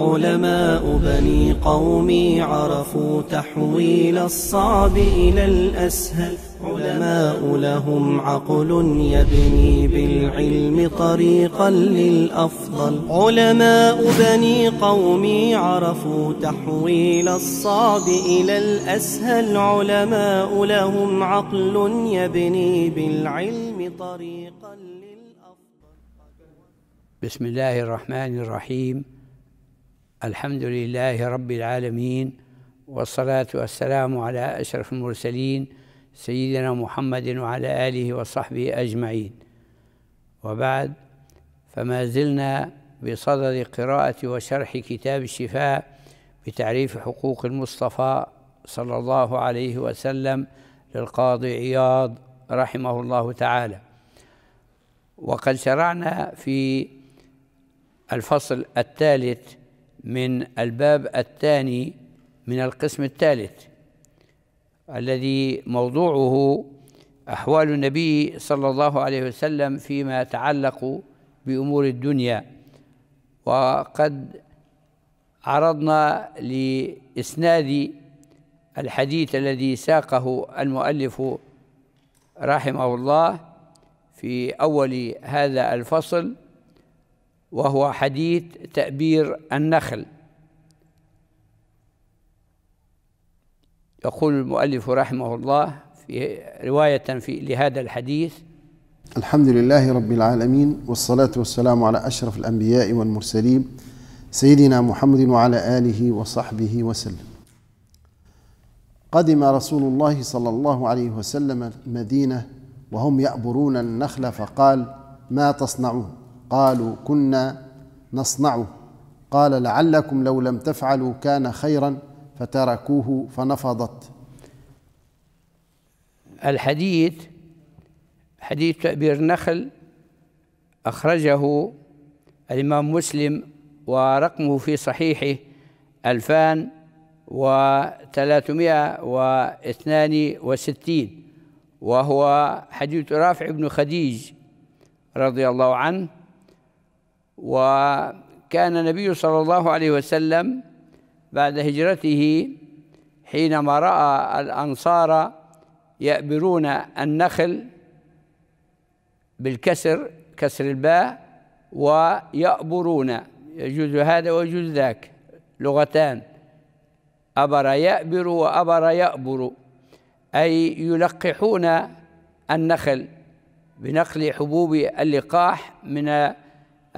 علماء بني قومي عرفوا تحويل الصعب إلى الأسهل علماء لهم عقل يبني بالعلم طريقا للأفضل علماء بني قومي عرفوا تحويل الصعب إلى الأسهل علماء لهم عقل يبني بالعلم طريقا للأفضل بسم الله الرحمن الرحيم الحمد لله رب العالمين والصلاة والسلام على أشرف المرسلين سيدنا محمد وعلى آله وصحبه أجمعين وبعد فما زلنا بصدد قراءة وشرح كتاب الشفاء بتعريف حقوق المصطفى صلى الله عليه وسلم للقاضي عياض رحمه الله تعالى وقد شرعنا في الفصل الثالث من الباب الثاني من القسم الثالث الذي موضوعه أحوال النبي صلى الله عليه وسلم فيما يتعلق بأمور الدنيا وقد عرضنا لإسناد الحديث الذي ساقه المؤلف رحمه الله في أول هذا الفصل وهو حديث تأبير النخل يقول المؤلف رحمه الله في رواية في لهذا الحديث الحمد لله رب العالمين والصلاة والسلام على أشرف الأنبياء والمرسلين سيدنا محمد وعلى آله وصحبه وسلم قدم رسول الله صلى الله عليه وسلم المدينة وهم يأبرون النخل فقال ما تصنعون قالوا كنا نصنعه قال لعلكم لو لم تفعلوا كان خيرا فتركوه فنفضت الحديث حديث تأبير النخل أخرجه الإمام مسلم ورقمه في صحيحه ألفان وثلاثمائة واثنان وستين وهو حديث رافع بن خديج رضي الله عنه وكان النبي صلى الله عليه وسلم بعد هجرته حينما رأى الأنصار يأبرون النخل بالكسر كسر الباء ويأبرون يجوز هذا ويجوز ذاك لغتان أبر يأبر وأبر يأبر أي يلقحون النخل بنقل حبوب اللقاح من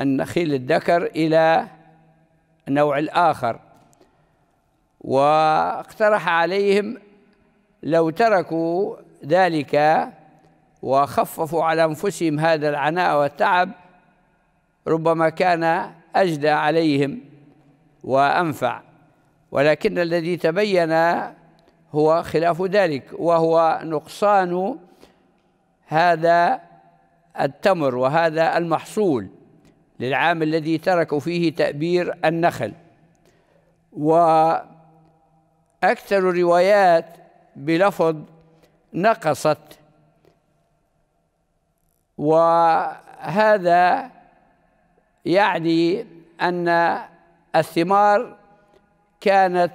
النخيل الذكر إلى النوع الآخر واقترح عليهم لو تركوا ذلك وخففوا على أنفسهم هذا العناء والتعب ربما كان أجدى عليهم وأنفع ولكن الذي تبين هو خلاف ذلك وهو نقصان هذا التمر وهذا المحصول للعام الذي تركوا فيه تأبير النخل وأكثر الروايات بلفظ نقصت وهذا يعني أن الثمار كانت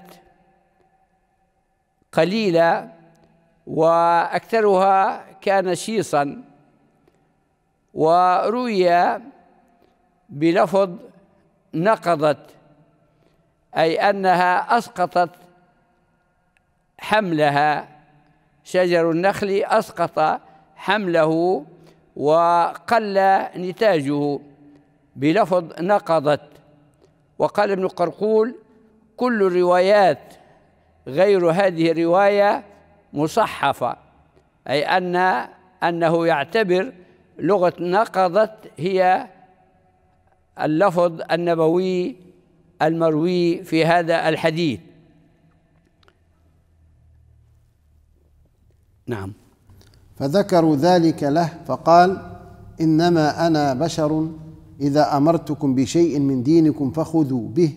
قليلة وأكثرها كان شيصا وروي بلفظ نقضت أي أنها أسقطت حملها شجر النخل أسقط حمله وقل نتاجه بلفظ نقضت وقال ابن قرقول كل الروايات غير هذه الرواية مصحفة أي أن أنه يعتبر لغة نقضت هي اللفظ النبوي المروي في هذا الحديث نعم فذكروا ذلك له فقال انما انا بشر اذا امرتكم بشيء من دينكم فخذوا به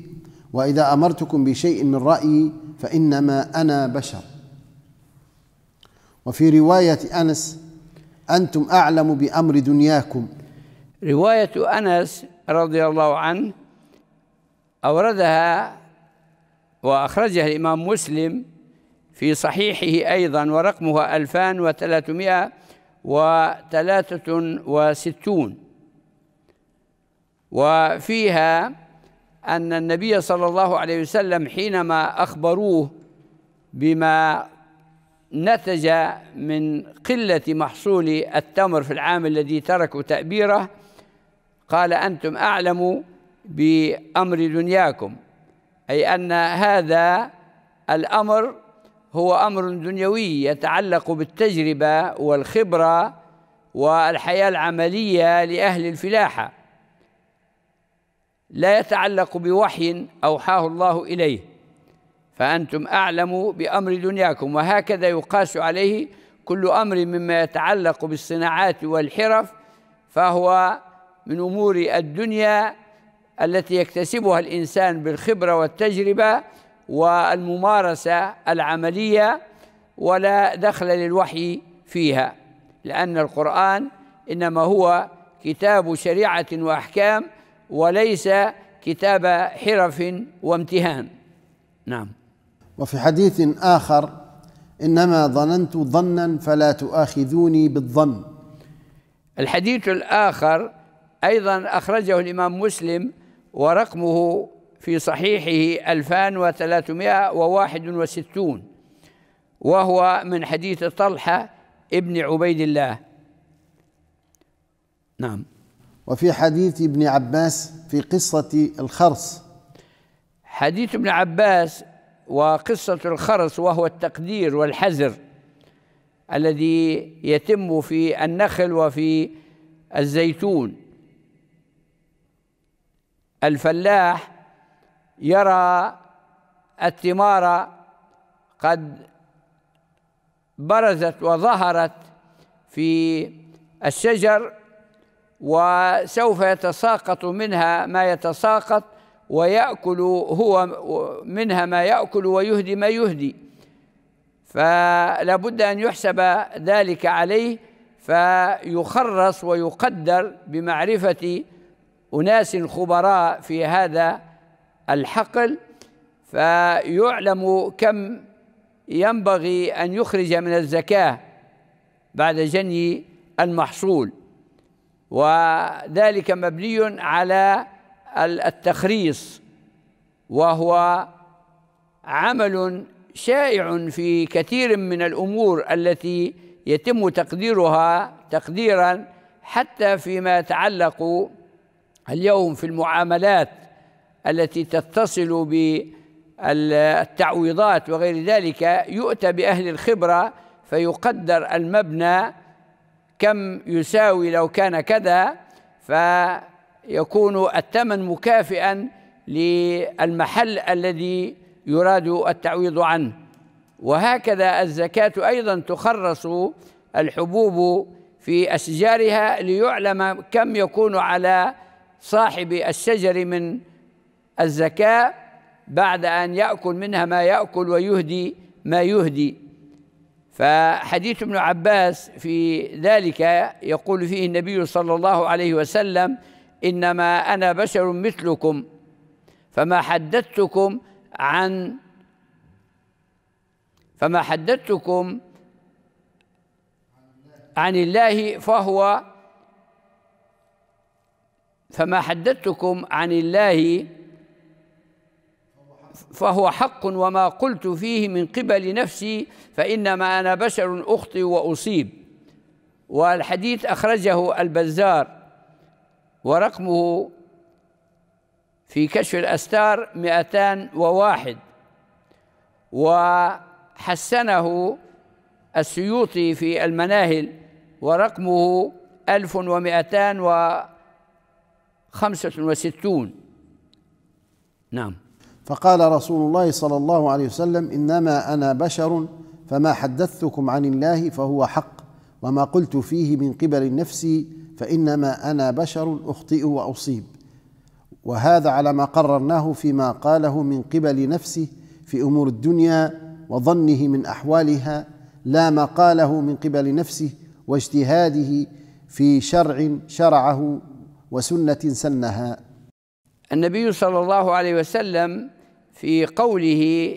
واذا امرتكم بشيء من رايي فانما انا بشر وفي روايه انس انتم اعلم بامر دنياكم روايه انس رضي الله عنه أوردها وأخرجها الإمام مسلم في صحيحه أيضا ورقمها 2363 وفيها أن النبي صلى الله عليه وسلم حينما أخبروه بما نتج من قلة محصول التمر في العام الذي تركوا تأبيره قال أنتم أعلم بأمر دنياكم أي أن هذا الأمر هو أمر دنيوي يتعلق بالتجربة والخبرة والحياة العملية لأهل الفلاحة لا يتعلق بوحي أوحاه الله إليه فأنتم أعلم بأمر دنياكم وهكذا يقاس عليه كل أمر مما يتعلق بالصناعات والحرف فهو من امور الدنيا التي يكتسبها الانسان بالخبره والتجربه والممارسه العمليه ولا دخل للوحي فيها لان القران انما هو كتاب شريعه واحكام وليس كتاب حرف وامتهان نعم وفي حديث اخر انما ظننت ظنا فلا تؤاخذوني بالظن الحديث الاخر أيضا أخرجه الإمام مسلم ورقمه في صحيحه 2361 وهو من حديث طلحة ابن عبيد الله نعم وفي حديث ابن عباس في قصة الخرص حديث ابن عباس وقصة الخرص وهو التقدير والحزر الذي يتم في النخل وفي الزيتون الفلاح يرى الثمار قد برزت وظهرت في الشجر وسوف يتساقط منها ما يتساقط ويأكل هو منها ما يأكل ويهدي ما يهدي فلا بد أن يحسب ذلك عليه فيخرص ويقدر بمعرفة أناس خبراء في هذا الحقل فيعلم كم ينبغي أن يخرج من الزكاة بعد جني المحصول وذلك مبني على التخريص وهو عمل شائع في كثير من الأمور التي يتم تقديرها تقديرا حتى فيما يتعلق اليوم في المعاملات التي تتصل بالتعويضات وغير ذلك يؤتى بأهل الخبرة فيقدر المبنى كم يساوي لو كان كذا فيكون الثمن مكافئا للمحل الذي يراد التعويض عنه وهكذا الزكاة أيضا تخرص الحبوب في أشجارها ليعلم كم يكون على صاحب الشجر من الزكاة بعد أن يأكل منها ما يأكل ويهدي ما يهدي فحديث ابن عباس في ذلك يقول فيه النبي صلى الله عليه وسلم إنما أنا بشر مثلكم فما حدثتكم عن فما حدثتكم عن الله فهو فما حدثتكم عن الله فهو حق وما قلت فيه من قبل نفسي فإنما أنا بشر أخطئ وأصيب والحديث أخرجه البزار ورقمه في كشف الأستار 201 وحسنه السيوطي في المناهل ورقمه 1200 خمسة وستون نعم فقال رسول الله صلى الله عليه وسلم إنما أنا بشر فما حدثتكم عن الله فهو حق وما قلت فيه من قبل نفسي فإنما أنا بشر أخطئ وأصيب وهذا على ما قررناه فيما قاله من قبل نفسه في أمور الدنيا وظنه من أحوالها لا ما قاله من قبل نفسه واجتهاده في شرع شرعه وسنة سنها النبي صلى الله عليه وسلم في قوله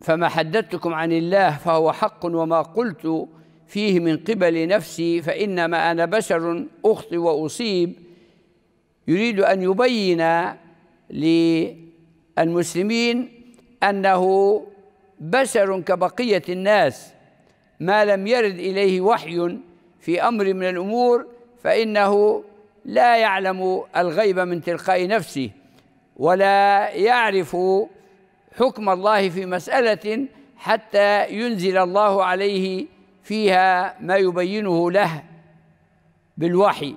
فما حدثتكم عن الله فهو حق وما قلت فيه من قبل نفسي فإنما أنا بشر أخطي وأصيب يريد أن يبين للمسلمين أنه بشر كبقية الناس ما لم يرد إليه وحي في أمر من الأمور فإنه لا يعلم الغيب من تلقاء نفسه ولا يعرف حكم الله في مسألة حتى ينزل الله عليه فيها ما يبينه له بالوحي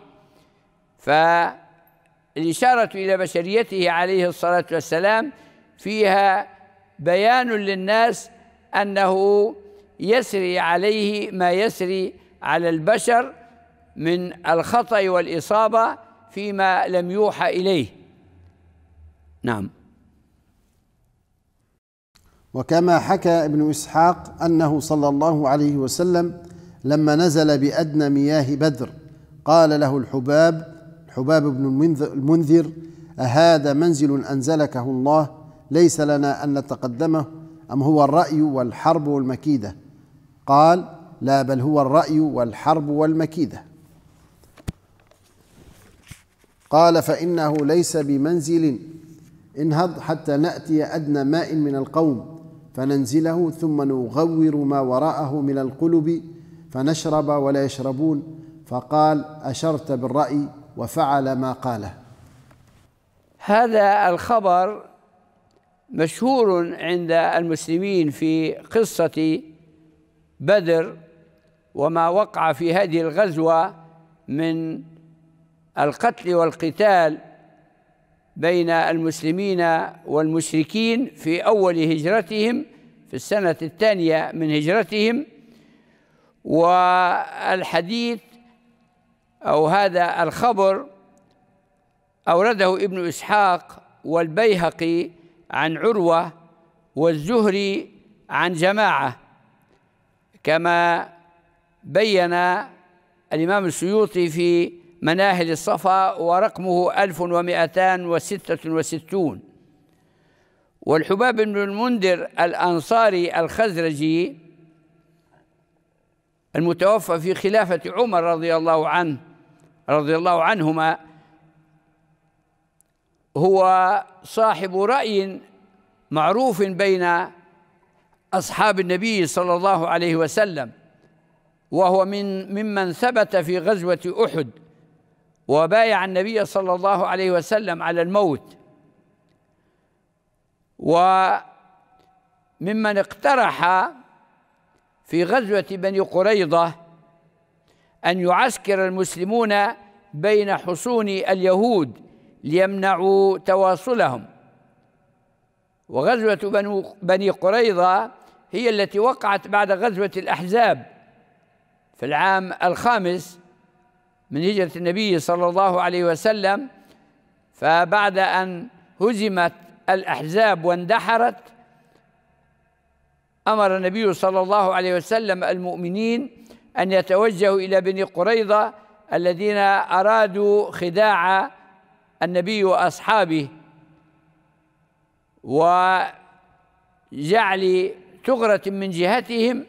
فالإشارة إلى بشريته عليه الصلاة والسلام فيها بيان للناس أنه يسري عليه ما يسري على البشر من الخطأ والإصابة فيما لم يوحى إليه نعم وكما حكى ابن إسحاق أنه صلى الله عليه وسلم لما نزل بأدنى مياه بدر قال له الحباب الحباب بن المنذر أهذا منزل أنزلكه الله ليس لنا أن نتقدمه أم هو الرأي والحرب والمكيدة قال لا بل هو الرأي والحرب والمكيدة قال فإنه ليس بمنزل انهض حتى نأتي أدنى ماء من القوم فننزله ثم نغور ما وراءه من القلب فنشرب ولا يشربون فقال أشرت بالرأي وفعل ما قاله هذا الخبر مشهور عند المسلمين في قصة بدر وما وقع في هذه الغزوة من القتل والقتال بين المسلمين والمشركين في أول هجرتهم في السنة الثانية من هجرتهم والحديث أو هذا الخبر أورده ابن إسحاق والبيهقي عن عروة والزهري عن جماعة كما بين الإمام السيوطي في مناهل الصفا ورقمه 1266 والحباب بن المنذر الأنصاري الخزرجي المتوفى في خلافة عمر رضي الله عنه رضي الله عنهما هو صاحب رأي معروف بين أصحاب النبي صلى الله عليه وسلم وهو من ممن ثبت في غزوة أحد وبايع النبي صلى الله عليه وسلم على الموت وممن اقترح في غزوة بني قريضة أن يعسكر المسلمون بين حصون اليهود ليمنعوا تواصلهم وغزوة بني قريضة هي التي وقعت بعد غزوة الأحزاب في العام الخامس من هجرة النبي صلى الله عليه وسلم فبعد أن هزمت الأحزاب واندحرت أمر النبي صلى الله عليه وسلم المؤمنين أن يتوجهوا إلى بني قريظة الذين أرادوا خداع النبي وأصحابه وجعل ثغرة من جهتهم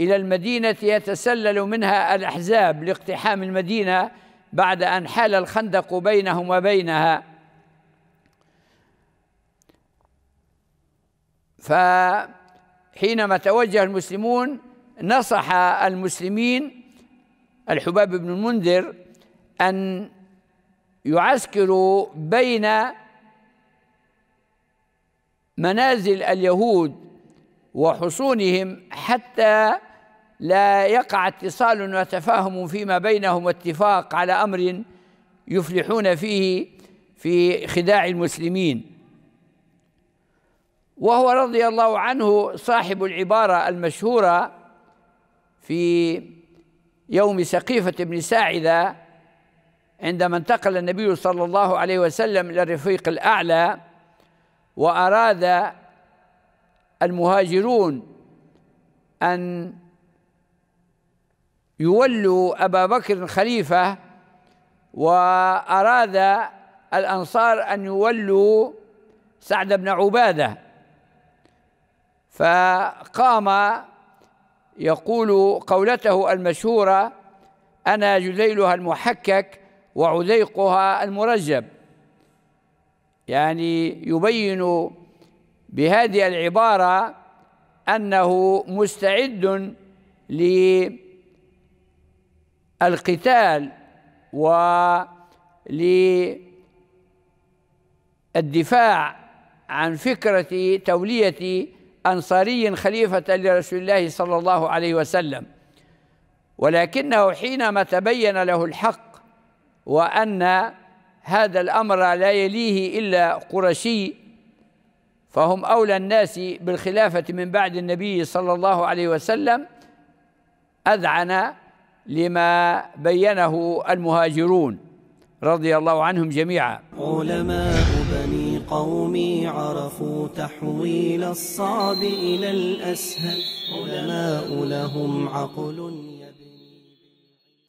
إلى المدينة يتسلل منها الأحزاب لاقتحام المدينة بعد أن حال الخندق بينهم وبينها فحينما توجه المسلمون نصح المسلمين الحباب بن المنذر أن يعسكروا بين منازل اليهود وحصونهم حتى لا يقع اتصال وتفاهم فيما بينهم واتفاق على امر يفلحون فيه في خداع المسلمين وهو رضي الله عنه صاحب العباره المشهوره في يوم سقيفه بن ساعده عندما انتقل النبي صلى الله عليه وسلم الى الرفيق الاعلى واراد المهاجرون أن يولوا أبا بكر خليفة وأراد الأنصار أن يولوا سعد بن عبادة فقام يقول قولته المشهورة أنا جذيلها المحكك وعذيقها المرجب يعني يبين بهذه العبارة أنه مستعد للقتال وللدفاع عن فكرة تولية أنصاري خليفة لرسول الله صلى الله عليه وسلم ولكنه حينما تبين له الحق وأن هذا الأمر لا يليه إلا قرشي فهم أولى الناس بالخلافة من بعد النبي صلى الله عليه وسلم أذعن لما بينه المهاجرون رضي الله عنهم جميعا علماء بني قومي عرفوا تحويل الصعب إلى الأسهل علماء لهم عقل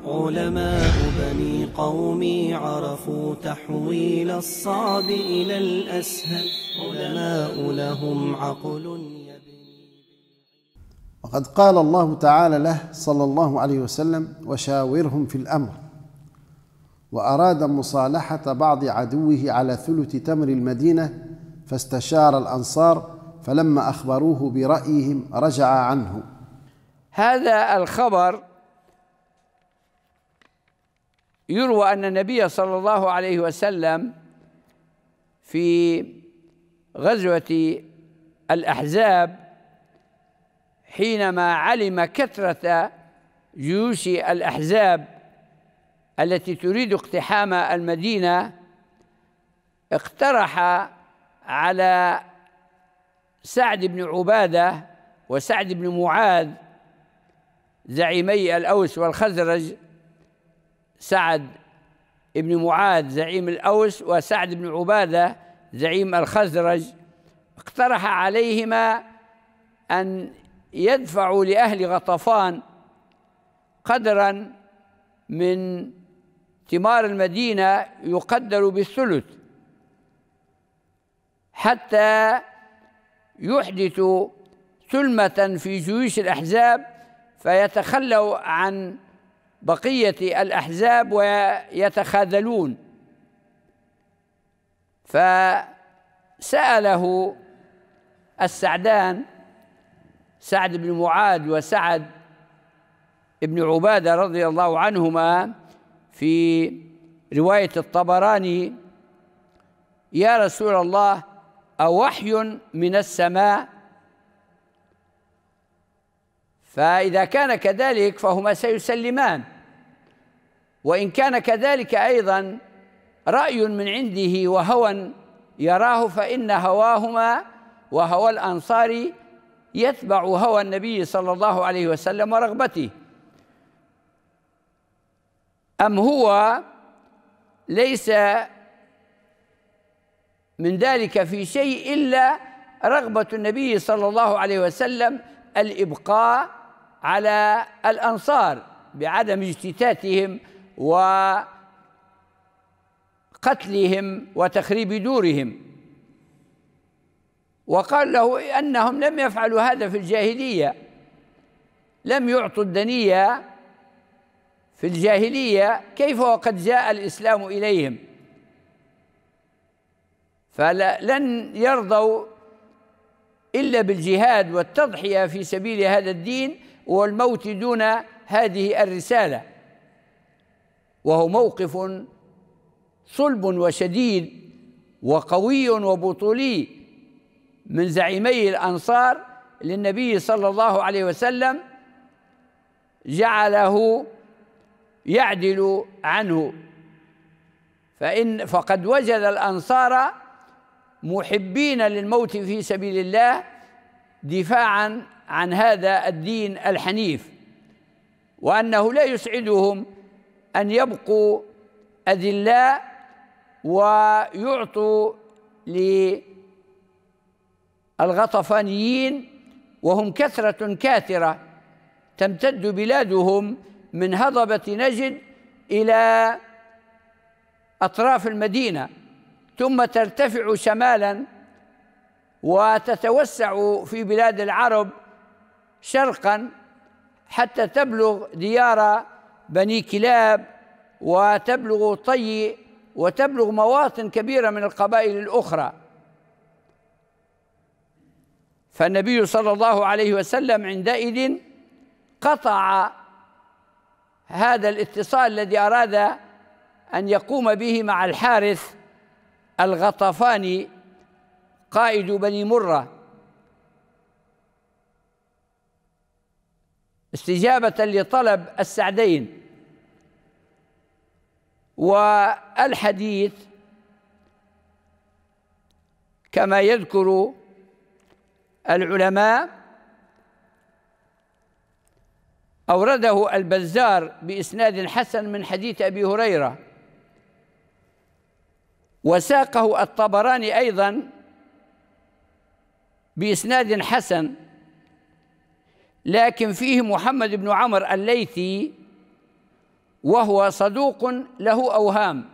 علماء بني قومي عرفوا تحويل الصعب إلى الأسهل علماء لهم عقل وقد قال الله تعالى له صلى الله عليه وسلم وشاورهم في الأمر وأراد مصالحة بعض عدوه على ثلث تمر المدينة فاستشار الأنصار فلما أخبروه برأيهم رجع عنه هذا الخبر يروى أن النبي صلى الله عليه وسلم في غزوة الأحزاب حينما علم كثرة جيوش الأحزاب التي تريد اقتحام المدينة اقترح على سعد بن عبادة وسعد بن معاذ زعيمي الأوس والخزرج سعد بن معاذ زعيم الأوس وسعد بن عبادة زعيم الخزرج اقترح عليهما أن يدفعوا لأهل غطفان قدرا من ثمار المدينة يقدر بالثلث حتى يحدثوا ثلمة في جيوش الأحزاب فيتخلوا عن بقية الأحزاب ويتخاذلون فسأله السعدان سعد بن معاذ وسعد بن عبادة رضي الله عنهما في رواية الطبراني يا رسول الله أوحي من السماء فإذا كان كذلك فهما سيسلمان وإن كان كذلك أيضا رأي من عنده وهوى يراه فإن هواهما وهوى الأنصار يتبع هوى النبي صلى الله عليه وسلم ورغبته أم هو ليس من ذلك في شيء إلا رغبة النبي صلى الله عليه وسلم الإبقاء على الأنصار بعدم اجتتاتهم وقتلهم وتخريب دورهم وقال له انهم لم يفعلوا هذا في الجاهليه لم يعطوا الدنيه في الجاهليه كيف وقد جاء الاسلام اليهم فلن يرضوا الا بالجهاد والتضحيه في سبيل هذا الدين والموت دون هذه الرساله وهو موقف صلب وشديد وقوي وبطولي من زعيمي الانصار للنبي صلى الله عليه وسلم جعله يعدل عنه فإن فقد وجد الأنصار محبين للموت في سبيل الله دفاعا عن هذا الدين الحنيف وأنه لا يسعدهم أن يبقوا أذلاء ويعطوا للغطفانيين وهم كثرة كاثرة تمتد بلادهم من هضبة نجد إلى أطراف المدينة ثم ترتفع شمالا وتتوسع في بلاد العرب شرقا حتى تبلغ ديار بني كلاب وتبلغ طي وتبلغ مواطن كبيرة من القبائل الأخرى فالنبي صلى الله عليه وسلم عندئذ قطع هذا الاتصال الذي أراد أن يقوم به مع الحارث الغطفاني قائد بني مرة استجابة لطلب السعدين والحديث كما يذكر العلماء أورده البزار بإسناد حسن من حديث أبي هريرة وساقه الطبراني أيضا بإسناد حسن لكن فيه محمد بن عمر الليثي وهو صدوق له أوهام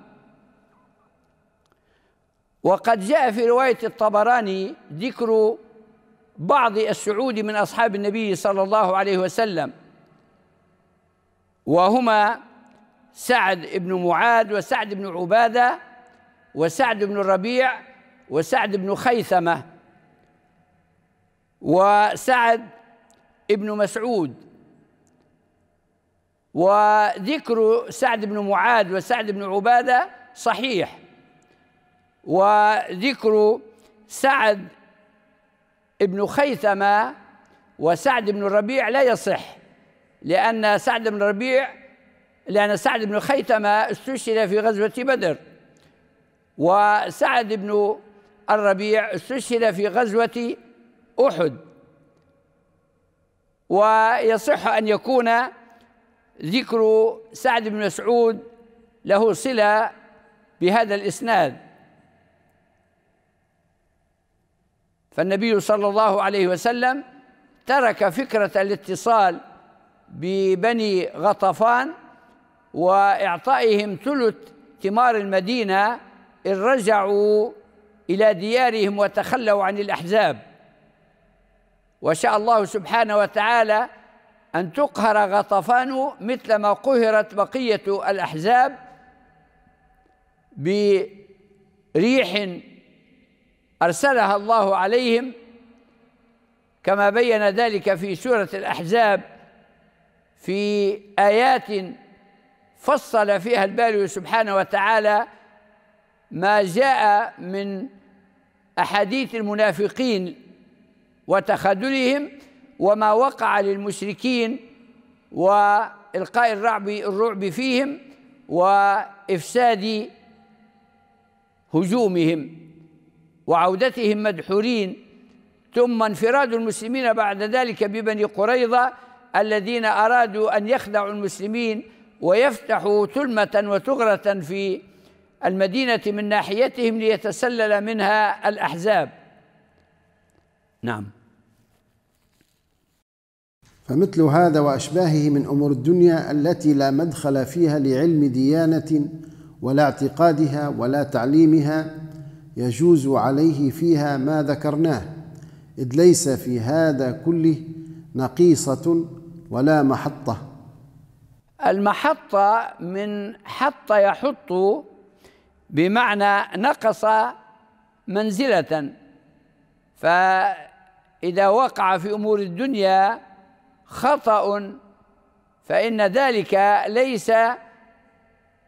وقد جاء في رواية الطبراني ذكر بعض السعود من أصحاب النبي صلى الله عليه وسلم وهما سعد بن معاذ وسعد بن عبادة وسعد بن الربيع وسعد بن خيثمة وسعد بن مسعود وذكر سعد بن معاذ وسعد بن عبادة صحيح وذكر سعد بن خيثمة وسعد بن الربيع لا يصح لأن سعد بن الربيع لأن سعد بن خيثمة استشهد في غزوة بدر وسعد بن الربيع استشهد في غزوة أحد ويصح أن يكون ذكر سعد بن مسعود له صلة بهذا الإسناد فالنبي صلى الله عليه وسلم ترك فكرة الاتصال ببني غطفان وإعطائهم ثلث ثمار المدينة إن رجعوا إلى ديارهم وتخلوا عن الأحزاب وشاء الله سبحانه وتعالى أن تقهر غطفان مثلما قهرت بقية الأحزاب بريح أرسلها الله عليهم كما بين ذلك في سورة الأحزاب في آيات فصل فيها الباري سبحانه وتعالى ما جاء من أحاديث المنافقين وتخذلهم وما وقع للمشركين والقاء الرعب الرعب فيهم وافساد هجومهم وعودتهم مدحورين ثم انفراد المسلمين بعد ذلك ببني قريظه الذين ارادوا ان يخدعوا المسلمين ويفتحوا تلمة وتغرة في المدينه من ناحيتهم ليتسلل منها الاحزاب نعم فمثل هذا وأشباهه من أمور الدنيا التي لا مدخل فيها لعلم ديانة ولا اعتقادها ولا تعليمها يجوز عليه فيها ما ذكرناه إذ ليس في هذا كله نقيصة ولا محطة المحطة من حط يحط بمعنى نقص منزلة فإذا وقع في أمور الدنيا خطأ فإن ذلك ليس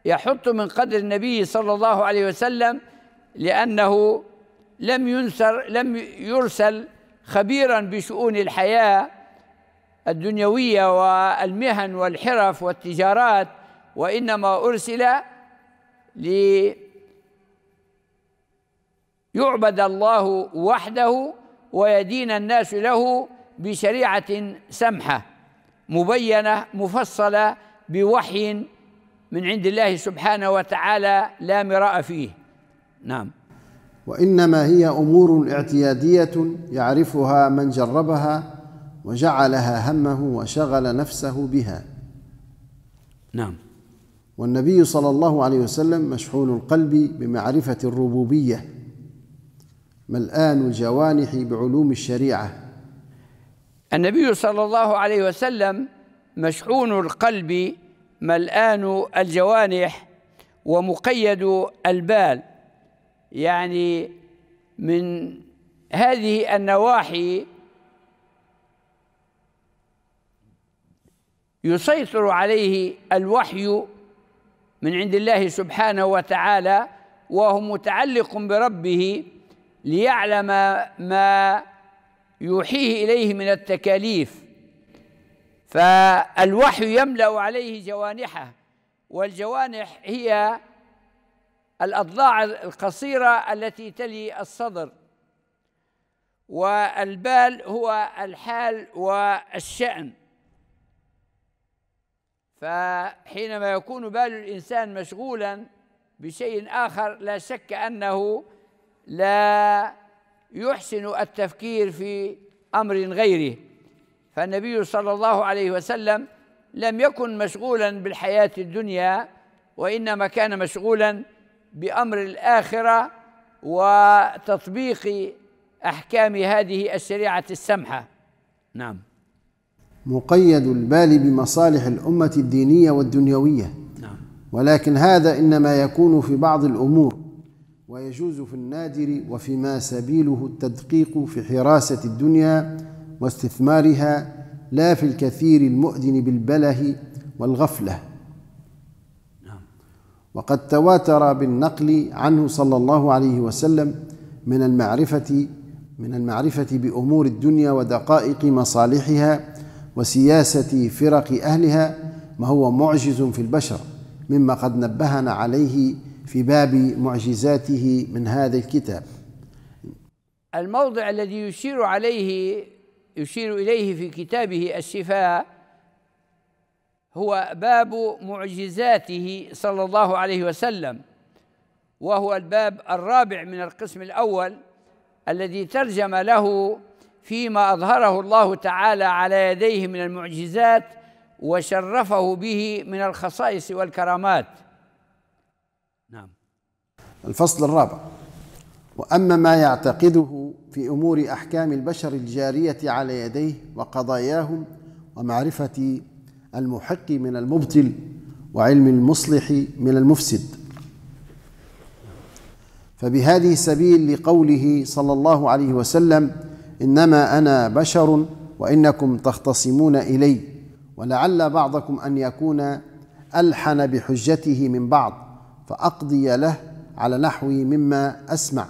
يحط من قدر النبي صلى الله عليه وسلم لأنه لم ينسر لم يرسل خبيرا بشؤون الحياة الدنيوية والمهن والحرف والتجارات وإنما أرسل ليعبد الله وحده ويدين الناس له بشريعه سمحه مبينه مفصله بوحي من عند الله سبحانه وتعالى لا مراء فيه نعم وانما هي امور اعتياديه يعرفها من جربها وجعلها همه وشغل نفسه بها نعم والنبي صلى الله عليه وسلم مشحون القلب بمعرفه الربوبيه ملآن الجوانح بعلوم الشريعه النبي صلى الله عليه وسلم مشحون القلب ملآن الجوانح ومقيد البال يعني من هذه النواحي يسيطر عليه الوحي من عند الله سبحانه وتعالى وهو متعلق بربه ليعلم ما يوحيه إليه من التكاليف فالوحي يملأ عليه جوانحه والجوانح هي الأضلاع القصيرة التي تلي الصدر والبال هو الحال والشأن فحينما يكون بال الإنسان مشغولا بشيء آخر لا شك أنه لا يحسن التفكير في امر غيره فالنبي صلى الله عليه وسلم لم يكن مشغولا بالحياه الدنيا وانما كان مشغولا بامر الاخره وتطبيق احكام هذه الشريعه السمحه نعم مقيد البال بمصالح الامه الدينيه والدنيويه نعم ولكن هذا انما يكون في بعض الامور ويجوز في النادر وفيما سبيله التدقيق في حراسة الدنيا واستثمارها لا في الكثير المؤذن بالبله والغفلة نعم. وقد تواتر بالنقل عنه صلى الله عليه وسلم من المعرفة من المعرفة بأمور الدنيا ودقائق مصالحها وسياسة فرق أهلها ما هو معجز في البشر مما قد نبهنا عليه في باب معجزاته من هذا الكتاب الموضع الذي يشير عليه يشير اليه في كتابه الشفاء هو باب معجزاته صلى الله عليه وسلم وهو الباب الرابع من القسم الاول الذي ترجم له فيما اظهره الله تعالى على يديه من المعجزات وشرفه به من الخصائص والكرامات الفصل الرابع واما ما يعتقده في امور احكام البشر الجاريه على يديه وقضاياهم ومعرفه المحق من المبطل وعلم المصلح من المفسد فبهذه السبيل لقوله صلى الله عليه وسلم انما انا بشر وانكم تختصمون الي ولعل بعضكم ان يكون الحن بحجته من بعض فاقضي له على نحو مما اسمع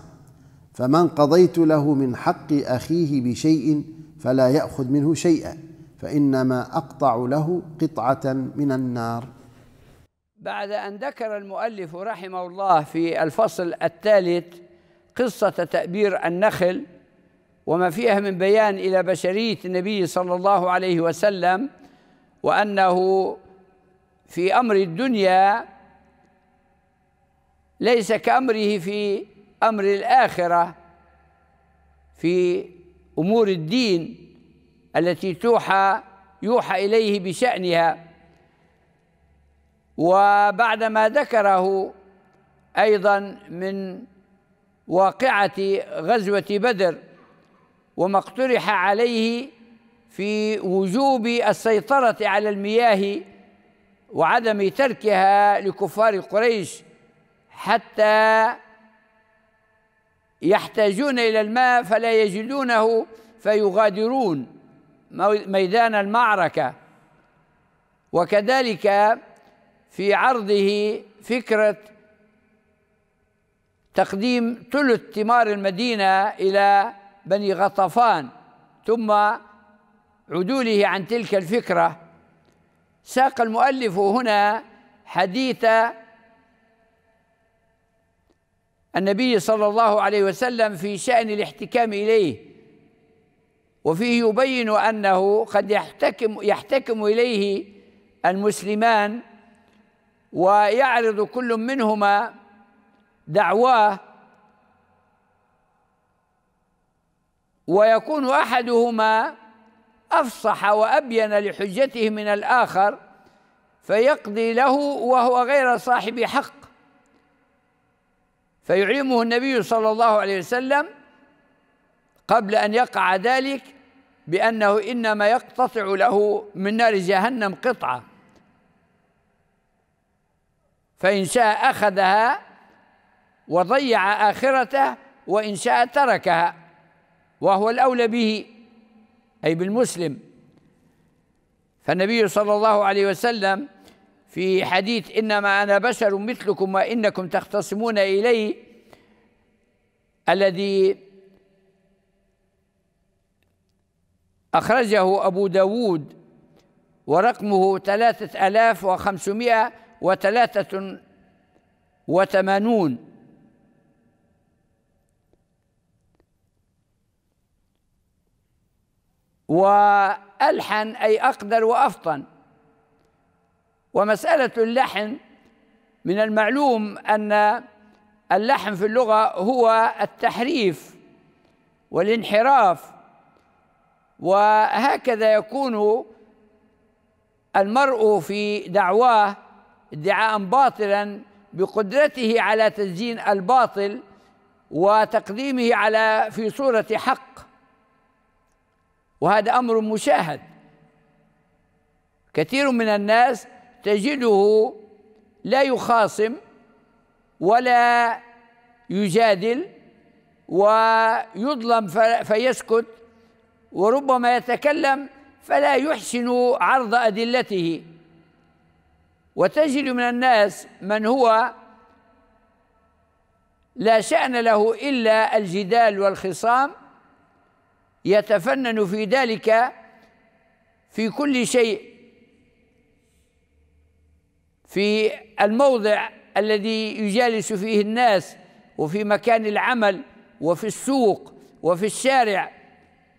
فمن قضيت له من حق اخيه بشيء فلا ياخذ منه شيئا فانما اقطع له قطعه من النار بعد ان ذكر المؤلف رحمه الله في الفصل الثالث قصه تابير النخل وما فيها من بيان الى بشريه النبي صلى الله عليه وسلم وانه في امر الدنيا ليس كأمره في أمر الآخرة في أمور الدين التي توحى يوحى إليه بشأنها وبعدما ذكره أيضا من واقعة غزوة بدر وما اقترح عليه في وجوب السيطرة على المياه وعدم تركها لكفار قريش حتى يحتاجون إلى الماء فلا يجدونه فيغادرون ميدان المعركة وكذلك في عرضه فكرة تقديم ثلث ثمار المدينة إلى بني غطفان ثم عدوله عن تلك الفكرة ساق المؤلف هنا حديث النبي صلى الله عليه وسلم في شأن الاحتكام إليه وفيه يبين أنه قد يحتكم, يحتكم إليه المسلمان ويعرض كل منهما دعواه ويكون أحدهما أفصح وأبين لحجته من الآخر فيقضي له وهو غير صاحب حق فيعلمه النبي صلى الله عليه وسلم قبل أن يقع ذلك بأنه إنما يقتطع له من نار جهنم قطعة فإن شاء أخذها وضيع آخرته وإن شاء تركها وهو الأولى به أي بالمسلم فالنبي صلى الله عليه وسلم في حديث إنما أنا بشر مثلكم وإنكم تختصمون إلي الذي أخرجه أبو داود ورقمه ثلاثة ألاف وخمسمائة وثلاثة وثمانون وألحن أي أقدر وأفطن ومسألة اللحن من المعلوم أن اللحن في اللغة هو التحريف والانحراف وهكذا يكون المرء في دعواه ادعاء باطلا بقدرته على تزيين الباطل وتقديمه على في صورة حق وهذا أمر مشاهد كثير من الناس تجده لا يخاصم ولا يجادل ويظلم فيسكت وربما يتكلم فلا يحسن عرض أدلته وتجد من الناس من هو لا شأن له إلا الجدال والخصام يتفنن في ذلك في كل شيء في الموضع الذي يجالس فيه الناس وفي مكان العمل وفي السوق وفي الشارع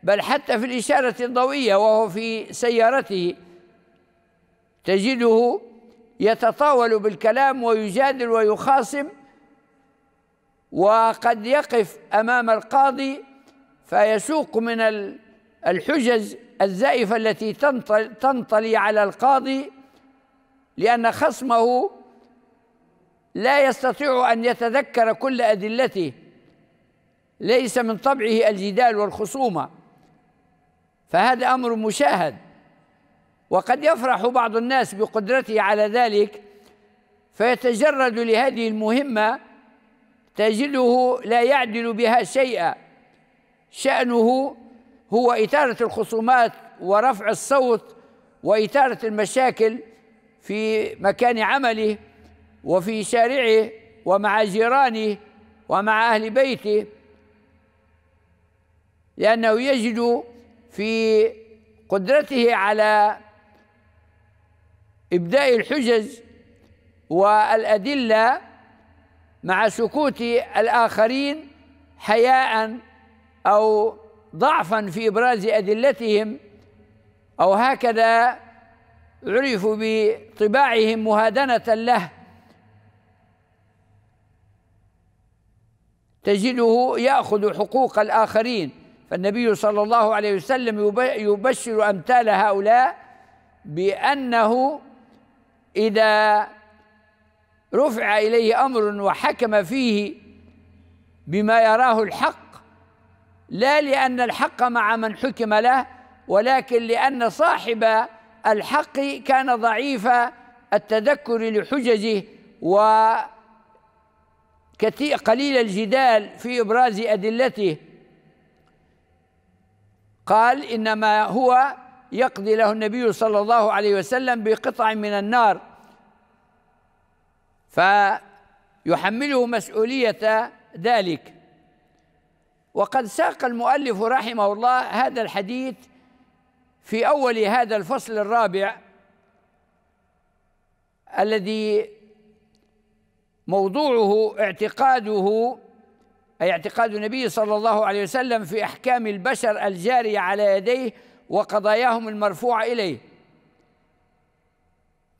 بل حتى في الإشارة الضوئية وهو في سيارته تجده يتطاول بالكلام ويجادل ويخاصم وقد يقف أمام القاضي فيسوق من الحجج الزائفة التي تنطلي على القاضي لأن خصمه لا يستطيع أن يتذكر كل أدلته ليس من طبعه الجدال والخصومة فهذا أمر مشاهد وقد يفرح بعض الناس بقدرته على ذلك فيتجرد لهذه المهمة تجده لا يعدل بها شيئا شأنه هو إثارة الخصومات ورفع الصوت وإثارة المشاكل في مكان عمله وفي شارعه ومع جيرانه ومع أهل بيته لأنه يجد في قدرته على إبداء الحجج والأدلة مع سكوت الآخرين حياء أو ضعفا في إبراز أدلتهم أو هكذا عرفوا بطباعهم مهادنة له تجده يأخذ حقوق الآخرين فالنبي صلى الله عليه وسلم يبشر أمثال هؤلاء بأنه إذا رفع إليه أمر وحكم فيه بما يراه الحق لا لأن الحق مع من حكم له ولكن لأن صاحب الحق كان ضعيف التذكر لحججه و قليل الجدال في إبراز أدلته قال إنما هو يقضي له النبي صلى الله عليه وسلم بقطع من النار فيحمله مسؤولية ذلك وقد ساق المؤلف رحمه الله هذا الحديث في اول هذا الفصل الرابع الذي موضوعه اعتقاده اي اعتقاد النبي صلى الله عليه وسلم في احكام البشر الجاريه على يديه وقضاياهم المرفوعه اليه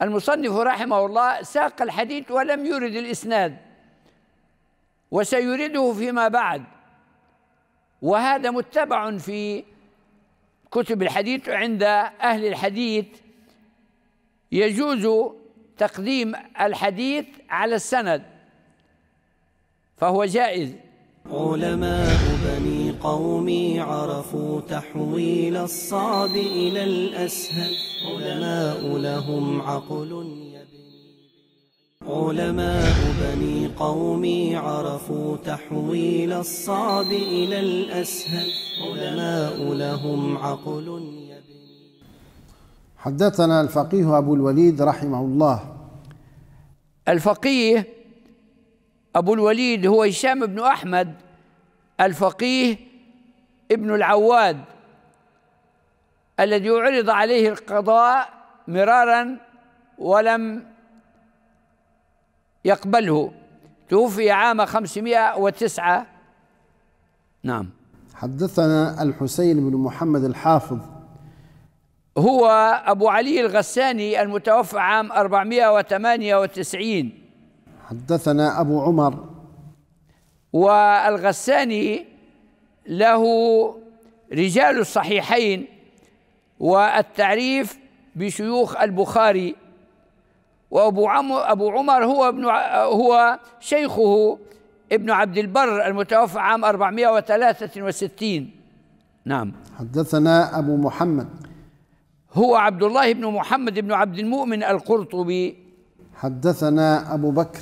المصنف رحمه الله ساق الحديث ولم يرد الاسناد وسيرده فيما بعد وهذا متبع في كتب الحديث عند أهل الحديث يجوز تقديم الحديث على السند فهو جائز علماء بني قومي عرفوا تحويل الصعب إلى الأسهل علماء لهم عقل علماء بني قومي عرفوا تحويل الصعب إلى الأسهل علماء لهم عقل حدثنا الفقيه أبو الوليد رحمه الله الفقيه أبو الوليد هو هشام بن أحمد الفقيه ابن العواد الذي عرض عليه القضاء مرارا ولم يقبله توفي عام 509 نعم حدثنا الحسين بن محمد الحافظ هو أبو علي الغساني المتوفى عام 498 حدثنا أبو عمر والغساني له رجال الصحيحين والتعريف بشيوخ البخاري وابو عمر ابو عمر هو ابن هو شيخه ابن عبد البر المتوفى عام 463 نعم حدثنا ابو محمد هو عبد الله بن محمد بن عبد المؤمن القرطبي حدثنا ابو بكر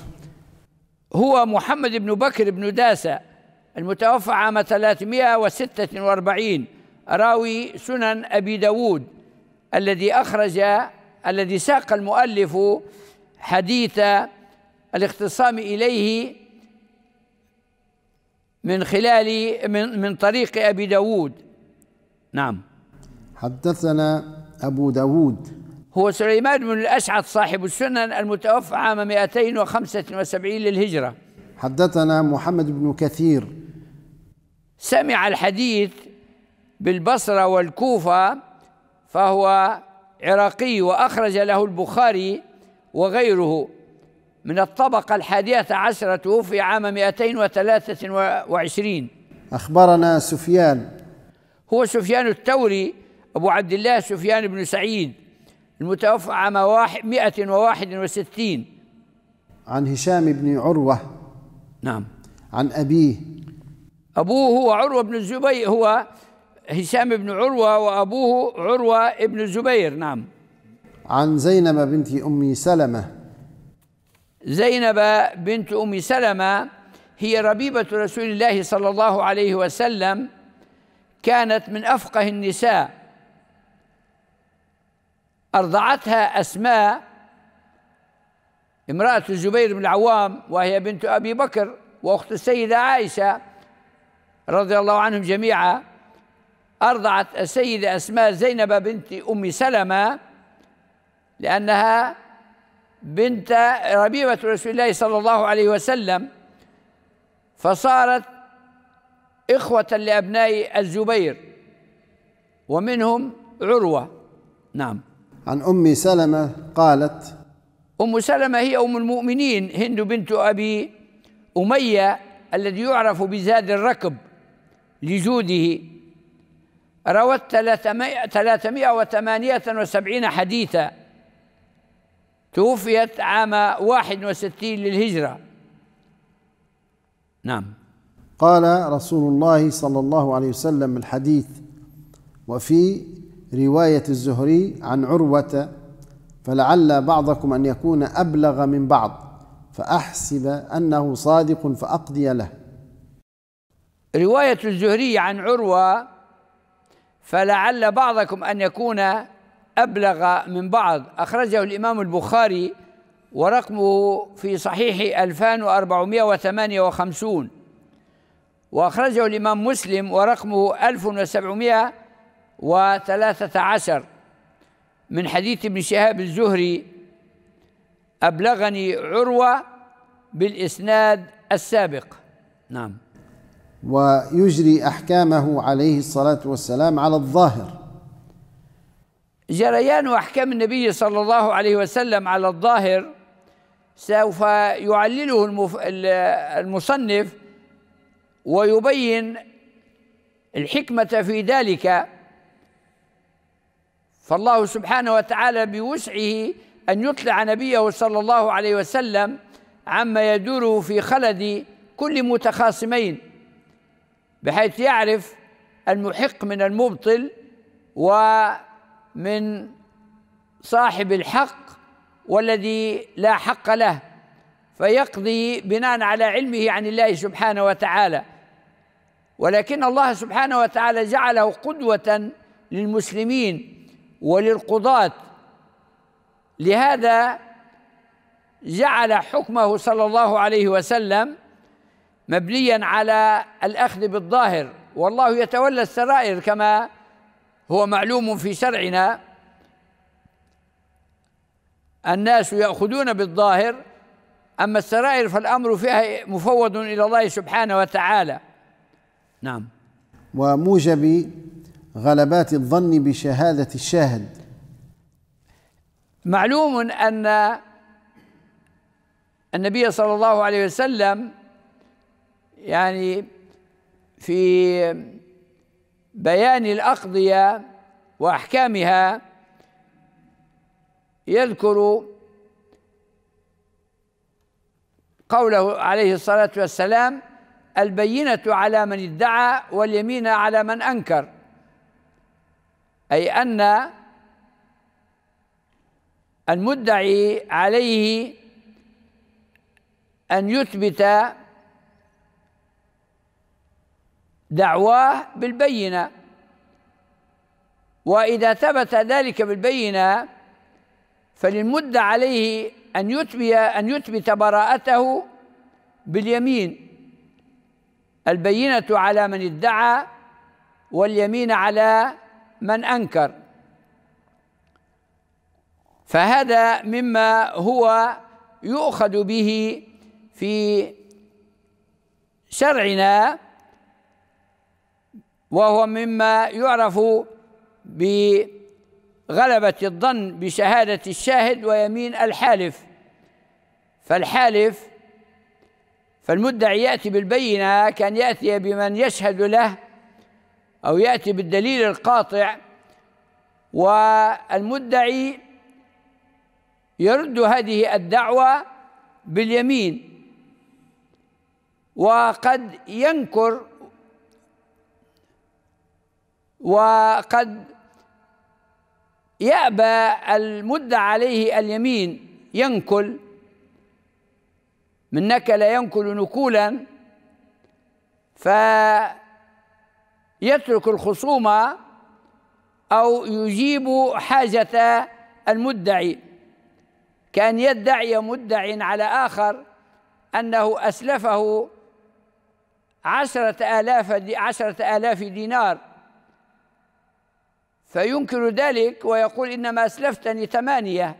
هو محمد بن بكر بن داسه المتوفى عام 346 راوي سنن ابي داود الذي اخرج الذي ساق المؤلف حديث الاختصام إليه من خلال من من طريق أبي داود نعم حدثنا أبو داود هو سليمان بن الأسعد صاحب السنن المتوفى عام 275 للهجرة حدثنا محمد بن كثير سمع الحديث بالبصرة والكوفة فهو عراقي وأخرج له البخاري وغيره من الطبقة الحادية عشرة توفي عام 223 أخبرنا سفيان هو سفيان الثوري أبو عبد الله سفيان بن سعيد المتوفى عام 161 عن هشام بن عروة نعم عن أبيه أبوه هو عروة بن الزبير هو هشام بن عروة وأبوه عروة بن الزبير نعم عن زينب بنت أم سلمة زينب بنت أم سلمة هي ربيبة رسول الله صلى الله عليه وسلم كانت من أفقه النساء أرضعتها أسماء امرأة الزبير بن العوام وهي بنت أبي بكر وأخت السيدة عائشة رضي الله عنهم جميعا أرضعت السيدة أسماء زينب بنت أم سلمة لأنها بنت ربيبة رسول الله صلى الله عليه وسلم فصارت إخوة لأبناء الزبير ومنهم عروة نعم عن أم سلمة قالت أم سلمة هي أم المؤمنين هند بنت أبي أمية الذي يعرف بزاد الركب لجوده روت 378 حديثا توفيت عام 61 للهجرة نعم قال رسول الله صلى الله عليه وسلم الحديث وفي رواية الزهري عن عروة فلعل بعضكم أن يكون أبلغ من بعض فأحسب أنه صادق فأقضي له رواية الزهري عن عروة فلعل بعضكم أن يكون أبلغ من بعض أخرجه الإمام البخاري ورقمه في صحيح 2458 وأخرجه الإمام مسلم ورقمه 1713 من حديث ابن شهاب الزهري أبلغني عروة بالإسناد السابق نعم ويجري أحكامه عليه الصلاة والسلام على الظاهر جريان أحكام النبي صلى الله عليه وسلم على الظاهر سوف يعلله المف... المصنف ويبين الحكمة في ذلك فالله سبحانه وتعالى بوسعه أن يطلع نبيه صلى الله عليه وسلم عما يدور في خلد كل متخاصمين بحيث يعرف المحق من المبطل و من صاحب الحق والذي لا حق له فيقضي بناء على علمه عن الله سبحانه وتعالى ولكن الله سبحانه وتعالى جعله قدوة للمسلمين وللقضاة لهذا جعل حكمه صلى الله عليه وسلم مبنيا على الأخذ بالظاهر والله يتولى السرائر كما هو معلوم في شرعنا الناس ياخذون بالظاهر اما السرائر فالامر فيها مفوض الى الله سبحانه وتعالى نعم وموجب غلبات الظن بشهاده الشاهد معلوم ان النبي صلى الله عليه وسلم يعني في بيان الأقضية وأحكامها يذكر قوله عليه الصلاة والسلام البينة على من ادعى واليمين على من أنكر أي أن المدعي عليه أن يثبت دعواه بالبينه واذا ثبت ذلك بالبينه فللمدة عليه ان يثبت ان يثبت براءته باليمين البينه على من ادعى واليمين على من انكر فهذا مما هو يؤخذ به في شرعنا وهو مما يعرف بغلبة الظن بشهادة الشاهد ويمين الحالف فالحالف فالمدعي يأتي بالبينة كان يأتي بمن يشهد له أو يأتي بالدليل القاطع والمدعي يرد هذه الدعوة باليمين وقد ينكر وقد يأبى المدعى عليه اليمين ينكل من نكل ينكل نكولا فيترك الخصومة أو يجيب حاجة المدعي كأن يدعي مدع على آخر أنه أسلفه عشرة آلاف عشرة آلاف دينار فينكر ذلك ويقول إنما أسلفتني ثمانية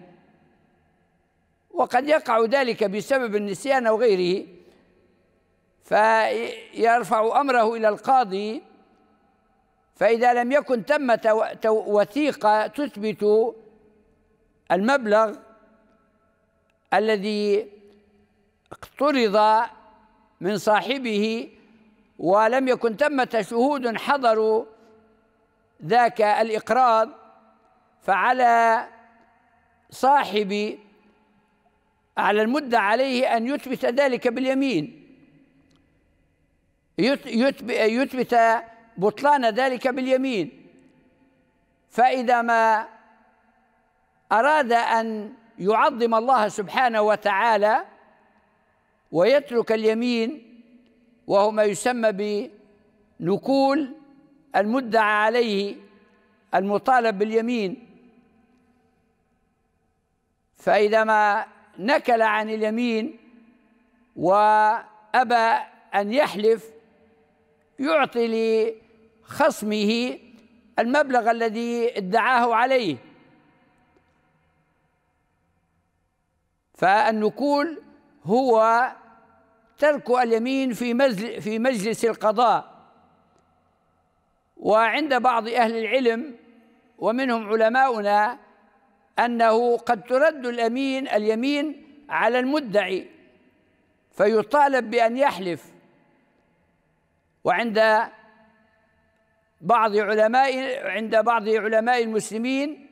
وقد يقع ذلك بسبب النسيان أو غيره فيرفع أمره إلى القاضي فإذا لم يكن ثمة وثيقة تثبت المبلغ الذي اقترض من صاحبه ولم يكن ثمة شهود حضروا ذاك الإقراض فعلى صاحب على المدة عليه أن يثبت ذلك باليمين يثبت بطلان ذلك باليمين فإذا ما أراد أن يعظم الله سبحانه وتعالى ويترك اليمين وهو ما يسمى بنكول المدعى عليه المطالب باليمين فإذا ما نكل عن اليمين وأبى أن يحلف يعطي لخصمه المبلغ الذي ادعاه عليه فالنكول هو ترك اليمين في مجلس القضاء وعند بعض أهل العلم ومنهم علماؤنا أنه قد ترد الأمين اليمين على المدعي فيطالب بأن يحلف وعند بعض علماء عند بعض علماء المسلمين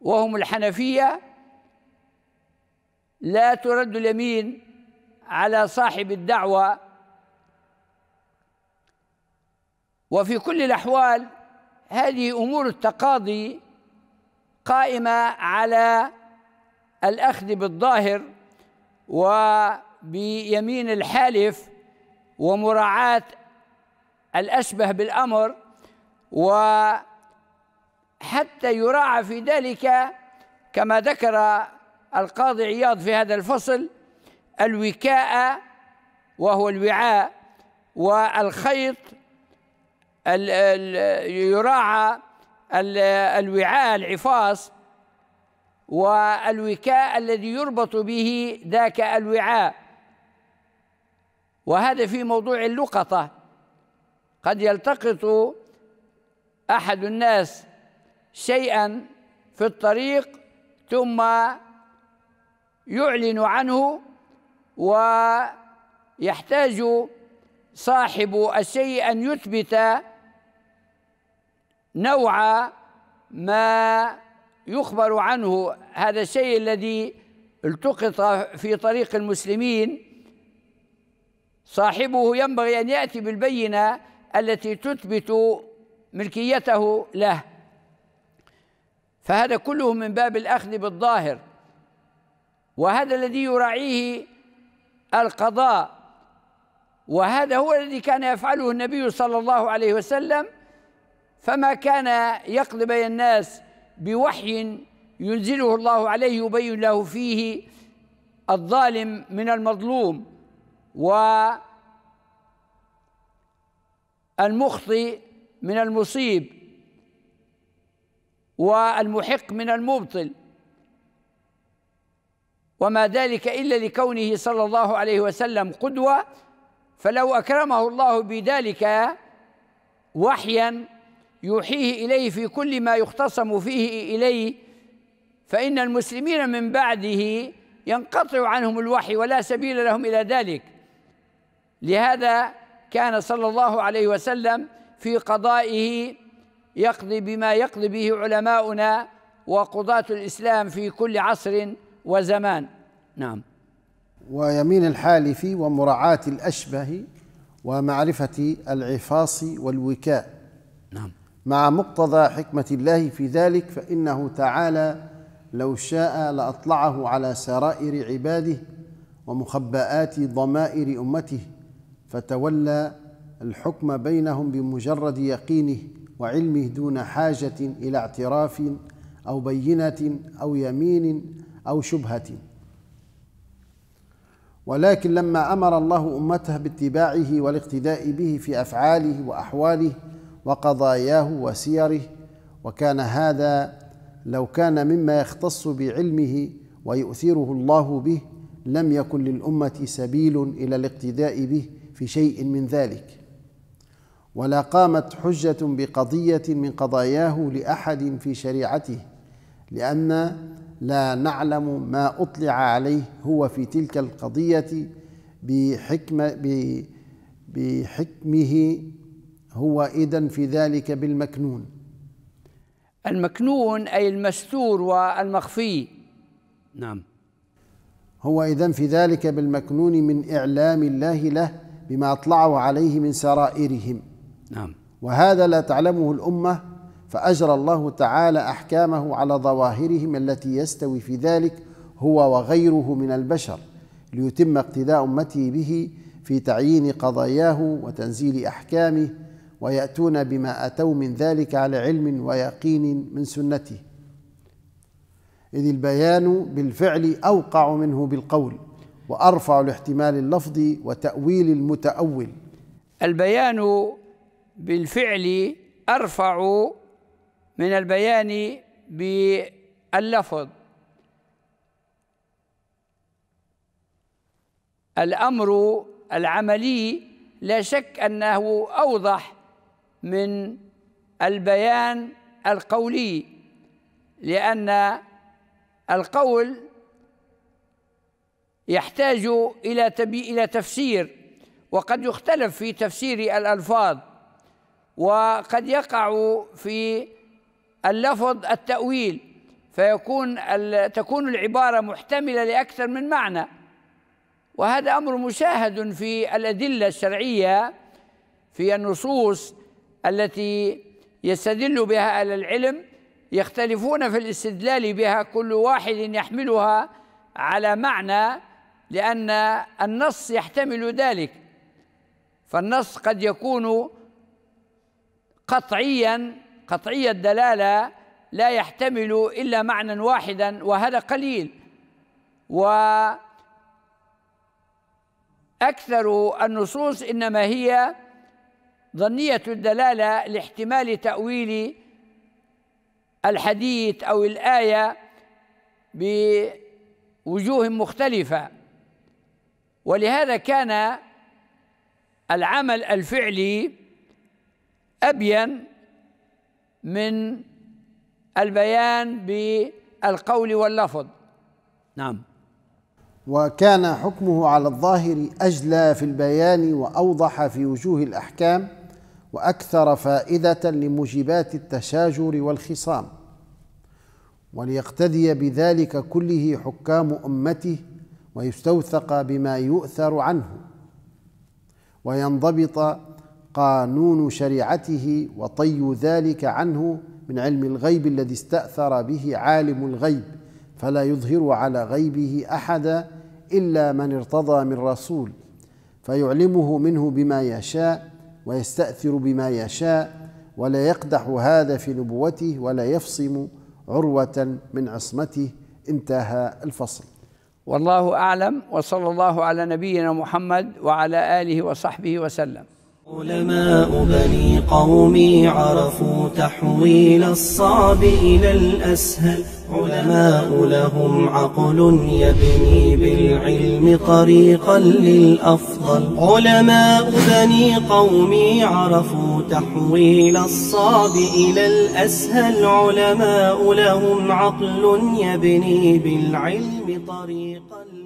وهم الحنفية لا ترد اليمين على صاحب الدعوة وفي كل الأحوال هذه أمور التقاضي قائمة على الأخذ بالظاهر وبيمين الحالف ومراعاة الأشبه بالأمر وحتى يراعى في ذلك كما ذكر القاضي عياض في هذا الفصل الوكاء وهو الوعاء والخيط يراعى الوعاء العفاص والوكاء الذي يربط به ذاك الوعاء وهذا في موضوع اللقطة قد يلتقط أحد الناس شيئا في الطريق ثم يعلن عنه ويحتاج صاحب الشيء أن يثبت نوع ما يخبر عنه هذا الشيء الذي التقط في طريق المسلمين صاحبه ينبغي ان ياتي بالبينه التي تثبت ملكيته له فهذا كله من باب الاخذ بالظاهر وهذا الذي يراعيه القضاء وهذا هو الذي كان يفعله النبي صلى الله عليه وسلم فما كان يقضي بين الناس بوحي ينزله الله عليه يبين له فيه الظالم من المظلوم والمخطئ من المصيب والمحق من المبطل وما ذلك الا لكونه صلى الله عليه وسلم قدوه فلو اكرمه الله بذلك وحيا يوحيه إليه في كل ما يختصم فيه إليه فإن المسلمين من بعده ينقطع عنهم الوحي ولا سبيل لهم إلى ذلك لهذا كان صلى الله عليه وسلم في قضائه يقضي بما يقضي به علماؤنا وقضاة الإسلام في كل عصر وزمان نعم ويمين الحالف ومراعاة الأشبه ومعرفة العفاص والوكاء نعم مع مقتضى حكمة الله في ذلك فإنه تعالى لو شاء لأطلعه على سرائر عباده ومخبآت ضمائر أمته فتولى الحكم بينهم بمجرد يقينه وعلمه دون حاجة إلى اعتراف أو بينة أو يمين أو شبهة ولكن لما أمر الله أمته باتباعه والاقتداء به في أفعاله وأحواله وقضاياه وسيره وكان هذا لو كان مما يختص بعلمه ويؤثره الله به لم يكن للامه سبيل الى الاقتداء به في شيء من ذلك ولا قامت حجه بقضيه من قضاياه لاحد في شريعته لان لا نعلم ما اطلع عليه هو في تلك القضيه بحكمه بحكمه هو إذا في ذلك بالمكنون المكنون أي المستور والمخفي نعم هو إذا في ذلك بالمكنون من إعلام الله له بما أطلعه عليه من سرائرهم نعم وهذا لا تعلمه الأمة فأجرى الله تعالى أحكامه على ظواهرهم التي يستوي في ذلك هو وغيره من البشر ليتم اقتداء أمته به في تعيين قضاياه وتنزيل أحكامه ويأتون بما أتوا من ذلك على علم ويقين من سنته إذ البيان بالفعل أوقع منه بالقول وأرفع لاحتمال اللفظ وتأويل المتأول البيان بالفعل أرفع من البيان باللفظ الأمر العملي لا شك أنه أوضح من البيان القولي لأن القول يحتاج إلى إلى تفسير وقد يختلف في تفسير الألفاظ وقد يقع في اللفظ التأويل فيكون تكون العبارة محتملة لأكثر من معنى وهذا أمر مشاهد في الأدلة الشرعية في النصوص التي يستدل بها على العلم يختلفون في الاستدلال بها كل واحد يحملها على معنى لأن النص يحتمل ذلك فالنص قد يكون قطعيا قطعي الدلالة لا يحتمل إلا معنى واحدا وهذا قليل وأكثر النصوص إنما هي ظنية الدلالة لاحتمال تأويل الحديث أو الآية بوجوه مختلفة ولهذا كان العمل الفعلي أبين من البيان بالقول واللفظ نعم وكان حكمه على الظاهر أجلى في البيان وأوضح في وجوه الأحكام واكثر فائده لموجبات التشاجر والخصام وليقتدي بذلك كله حكام امته ويستوثق بما يؤثر عنه وينضبط قانون شريعته وطي ذلك عنه من علم الغيب الذي استاثر به عالم الغيب فلا يظهر على غيبه احدا الا من ارتضى من رسول فيعلمه منه بما يشاء ويستأثر بما يشاء ولا يقدح هذا في نبوته ولا يفصم عروة من عصمته انتهى الفصل والله أعلم وصلى الله على نبينا محمد وعلى آله وصحبه وسلم علماء بني قومي عرفوا تحويل الصعب إلى الأسهل علماء لهم عقل يبني بالعلم طريقا للأفضل علماء بني قومي عرفوا تحويل الصعب إلى الأسهل علماء لهم عقل يبني بالعلم طريقا للأفضل